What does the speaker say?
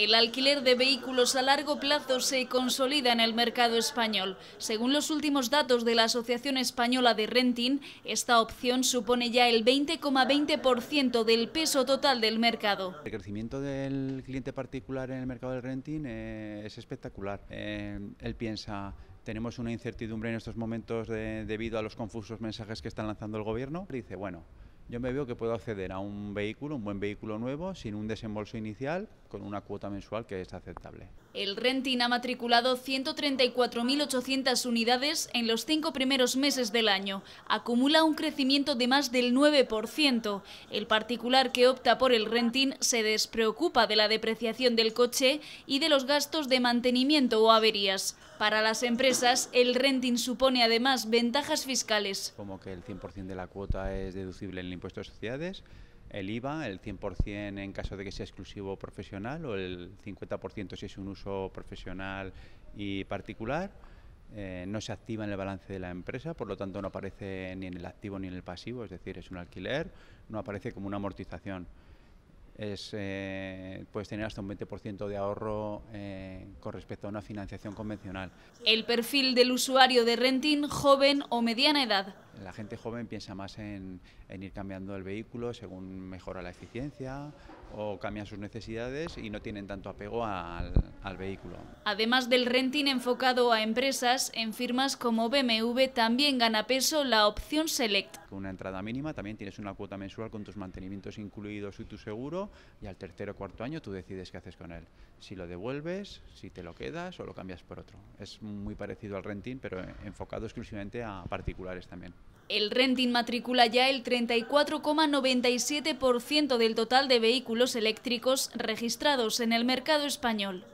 El alquiler de vehículos a largo plazo se consolida en el mercado español. Según los últimos datos de la Asociación Española de Renting, esta opción supone ya el 20,20% del peso total del mercado. El crecimiento del cliente particular en el mercado del renting eh, es espectacular. Eh, él piensa, tenemos una incertidumbre en estos momentos debido a los confusos mensajes que está lanzando el gobierno. dice, bueno, yo me veo que puedo acceder a un vehículo, un buen vehículo nuevo, sin un desembolso inicial, con una cuota mensual que es aceptable. El renting ha matriculado 134.800 unidades en los cinco primeros meses del año. Acumula un crecimiento de más del 9%. El particular que opta por el renting se despreocupa de la depreciación del coche y de los gastos de mantenimiento o averías. Para las empresas, el renting supone además ventajas fiscales. Como que el 100% de la cuota es deducible en el impuesto de sociedades, el IVA, el 100% en caso de que sea exclusivo profesional o el 50% si es un uso profesional y particular. Eh, no se activa en el balance de la empresa, por lo tanto no aparece ni en el activo ni en el pasivo, es decir, es un alquiler, no aparece como una amortización. Es, eh, puedes tener hasta un 20% de ahorro eh, con respecto a una financiación convencional. El perfil del usuario de renting, joven o mediana edad la gente joven piensa más en, ir cambiando el vehículo según mejora la eficiencia o cambian sus necesidades y no tienen tanto apego al, vehículo. Además del renting enfocado a empresas, en firmas como BMW también gana peso la opción Select. Con Una entrada mínima, también tienes una cuota mensual con tus mantenimientos incluidos y tu seguro y al tercer o cuarto año tú decides qué haces con él. Si lo devuelves, si te lo quedas o lo cambias por otro. Es muy parecido al renting pero enfocado exclusivamente a particulares también. El renting matricula ya el 34,97% del total de vehículos eléctricos registrados en el mercado español.